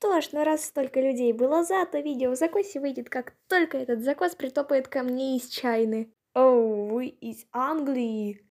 Что ж, ну раз столько людей было за, то видео в закосе выйдет, как только этот закос притопает ко мне из чайны. Оу, вы из Англии?